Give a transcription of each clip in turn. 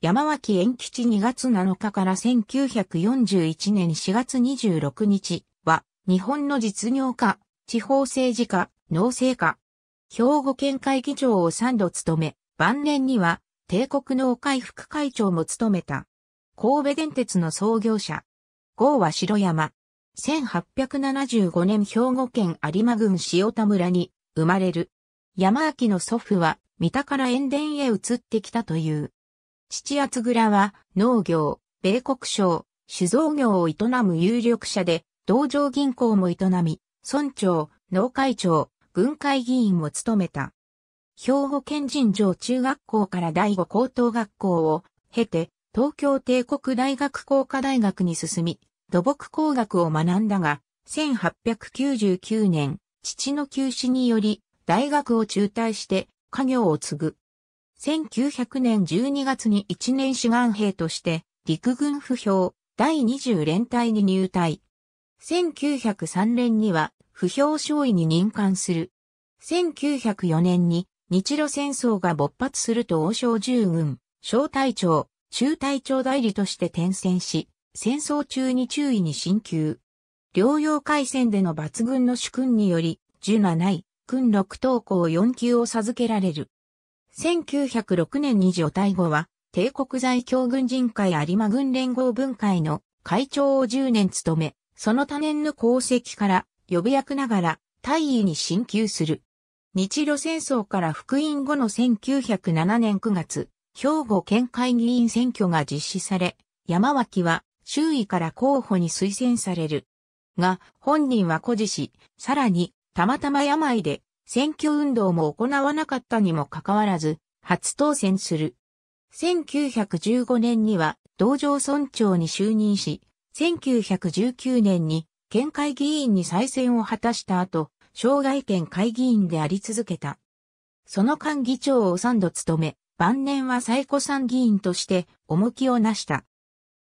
山脇延吉2月7日から1941年4月26日は、日本の実業家、地方政治家、農政家、兵庫県会議長を3度務め、晩年には、帝国農会副会長も務めた。神戸電鉄の創業者。郷は城山。1875年兵庫県有馬郡塩田村に生まれる。山脇の祖父は、三田から塩田へ移ってきたという。父厚倉は農業、米国商、酒造業を営む有力者で、同場銀行も営み、村長、農会長、軍会議員も務めた。兵庫県人城中学校から第五高等学校を経て、東京帝国大学工科大学に進み、土木工学を学んだが、1899年、父の休止により、大学を中退して、家業を継ぐ。1900年12月に一年志願兵として陸軍不評第20連隊に入隊。1903年には不評少尉に任官する。1904年に日露戦争が勃発すると王将従軍、小隊長、中隊長代理として転戦し、戦争中に注意に進級。両養海戦での抜群の主君により、十七位、君六等校4級を授けられる。1906年に除隊後は、帝国在京軍人会有馬軍連合分会の会長を10年務め、その多年の功績から、予備役ながら、大尉に進級する。日露戦争から復員後の1907年9月、兵庫県会議員選挙が実施され、山脇は周囲から候補に推薦される。が、本人は孤児し、さらに、たまたま病で選挙運動も行わなかったにもかかわらず、初当選する。1915年には道場村長に就任し、1919年に県会議員に再選を果たした後、障害県会議員であり続けた。その間議長を3度務め、晩年は最古参議院として重きをなした。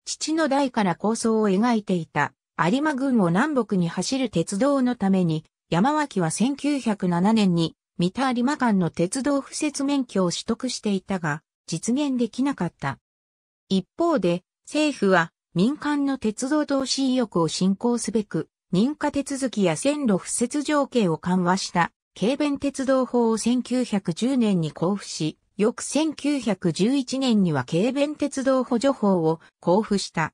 父の代から構想を描いていた有馬郡を南北に走る鉄道のために山脇は1907年に三田有馬間の鉄道敷設免許を取得していたが、実現できなかった。一方で、政府は民間の鉄道投資意欲を振興すべく、認可手続きや線路敷設条件を緩和した軽便鉄道法を1910年に交付し、翌1911年には軽便鉄道補助法を交付した。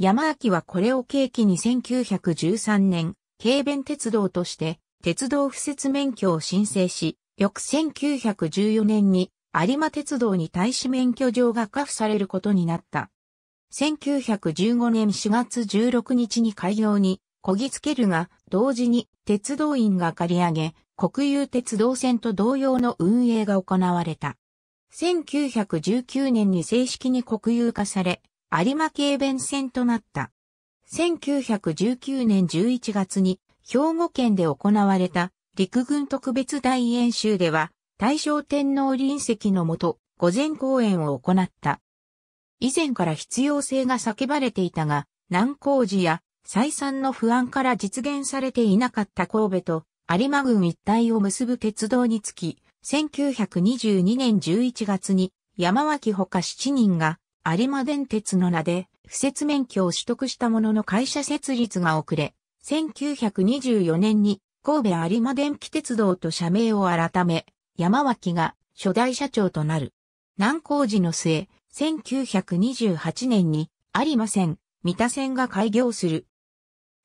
山脇はこれを契機に1913年、軽便鉄道として鉄道敷設免許を申請し、翌1914年に有馬鉄道に大使免許状がカ付されることになった。1915年4月16日に開業にこぎつけるが、同時に鉄道員が借り上げ、国有鉄道線と同様の運営が行われた。1919年に正式に国有化され、有馬軽便線となった。1919年11月に兵庫県で行われた陸軍特別大演習では大正天皇臨席のもと午前公演を行った。以前から必要性が叫ばれていたが、難工事や再三の不安から実現されていなかった神戸と有馬郡一帯を結ぶ鉄道につき、1922年11月に山脇ほか7人が有馬電鉄の名で不設免許を取得したものの会社設立が遅れ、1924年に神戸有馬電気鉄道と社名を改め、山脇が初代社長となる。難工事の末、1928年に有馬線、三田線が開業する。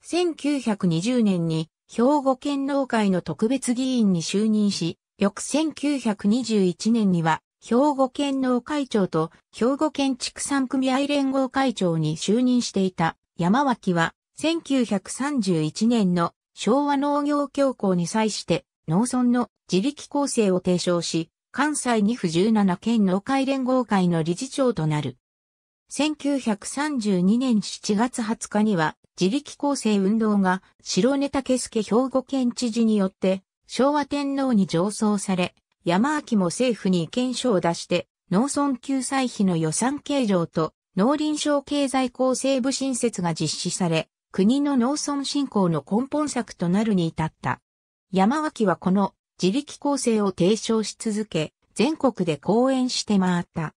1920年に兵庫県農会の特別議員に就任し、翌1921年には兵庫県農会長と兵庫県畜産組合連合会長に就任していた山脇は1931年の昭和農業協行に際して農村の自力構成を提唱し、関西2府17県農会連合会の理事長となる。1932年7月20日には自力構成運動が白根武助兵庫県知事によって昭和天皇に上奏され、山明も政府に意見書を出して、農村救済費の予算計上と農林省経済構成部新設が実施され、国の農村振興の根本策となるに至った。山脇はこの自力構成を提唱し続け、全国で講演して回った。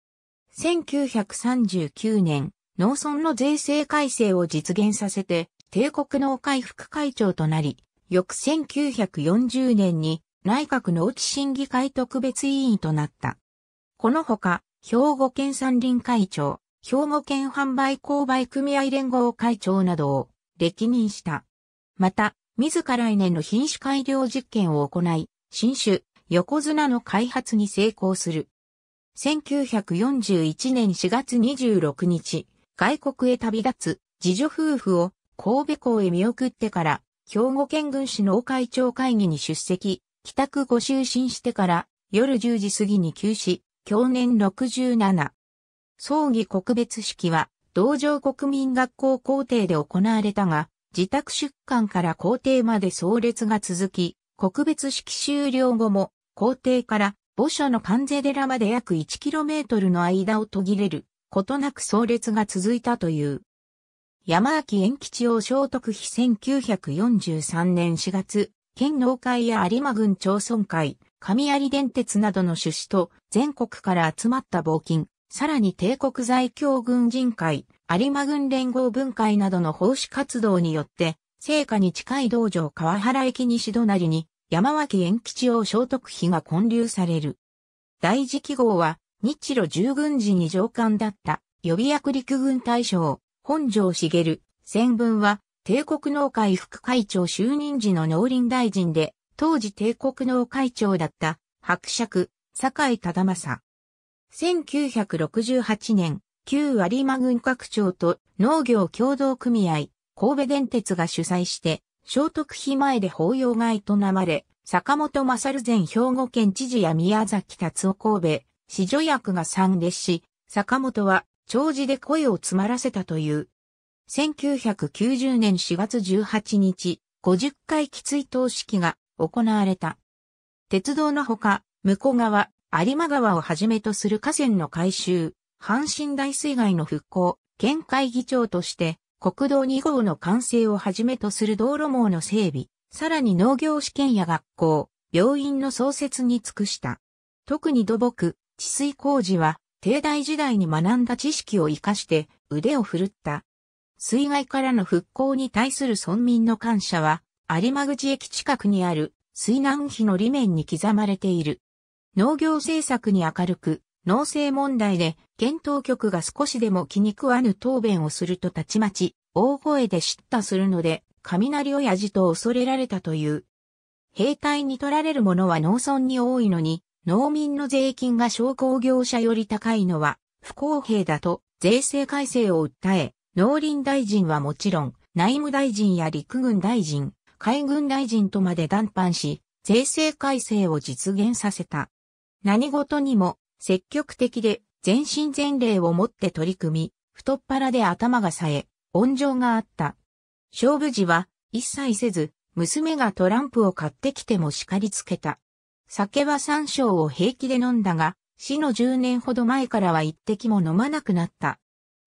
1939年、農村の税制改正を実現させて、帝国農会副会長となり、翌1940年に内閣の内審議会特別委員となった。このほか、兵庫県山林会長、兵庫県販売購買組合連合会長などを歴任した。また、自ら来年の品種改良実験を行い、新種、横綱の開発に成功する。1941年4月26日、外国へ旅立つ、自助夫婦を神戸港へ見送ってから、兵庫県軍士の会長会議に出席、帰宅後就寝してから夜10時過ぎに休止、去年67。葬儀告別式は、道場国民学校校庭で行われたが、自宅出館から校庭まで葬列が続き、告別式終了後も、校庭から墓所の関税寺まで約 1km の間を途切れる、ことなく葬列が続いたという。山脇延吉を聖徳妃1943年4月、県農会や有馬郡町村会、神有電鉄などの出資と全国から集まった募金、さらに帝国在京軍人会、有馬郡連合分会などの奉仕活動によって、聖火に近い道場川原駅西隣に山脇延吉を聖徳碑が建立される。大事記号は日露従軍時に上官だった予備役陸軍大将、本城茂、戦文は帝国農会副会長就任時の農林大臣で、当時帝国農会長だった、伯爵、酒井忠政。1968年、旧有馬郡拡張と農業共同組合、神戸電鉄が主催して、聖徳妃前で法要が営まれ、坂本勝前兵庫県知事や宮崎達夫神戸、市女役が参列し、坂本は、長寿で声を詰まらせたという、1990年4月18日、50回き追悼式が行われた。鉄道のほか、向こう側、有馬川をはじめとする河川の改修、阪神大水害の復興、県会議長として、国道2号の完成をはじめとする道路網の整備、さらに農業試験や学校、病院の創設に尽くした。特に土木、治水工事は、帝大時代に学んだ知識を活かして腕を振るった水害からの復興に対する村民の感謝は、有馬口駅近くにある水難碑の裏面に刻まれている。農業政策に明るく、農政問題で、検討局が少しでも気に食わぬ答弁をするとたちまち、大声で叱咤するので、雷親父と恐れられたという。兵隊に取られるものは農村に多いのに、農民の税金が商工業者より高いのは不公平だと税制改正を訴え、農林大臣はもちろん、内務大臣や陸軍大臣、海軍大臣とまで談判し、税制改正を実現させた。何事にも積極的で全身全霊を持って取り組み、太っ腹で頭が冴え、温情があった。勝負時は一切せず、娘がトランプを買ってきても叱りつけた。酒は三升を平気で飲んだが、死の十年ほど前からは一滴も飲まなくなった。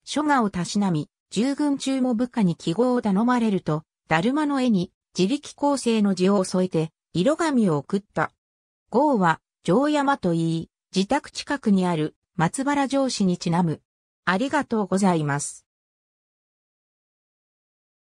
書画をたしなみ、従軍中も部下に記号を頼まれると、だるまの絵に自力構成の字を添えて、色紙を送った。号は、城山と言い、自宅近くにある松原城市にちなむ。ありがとうございます。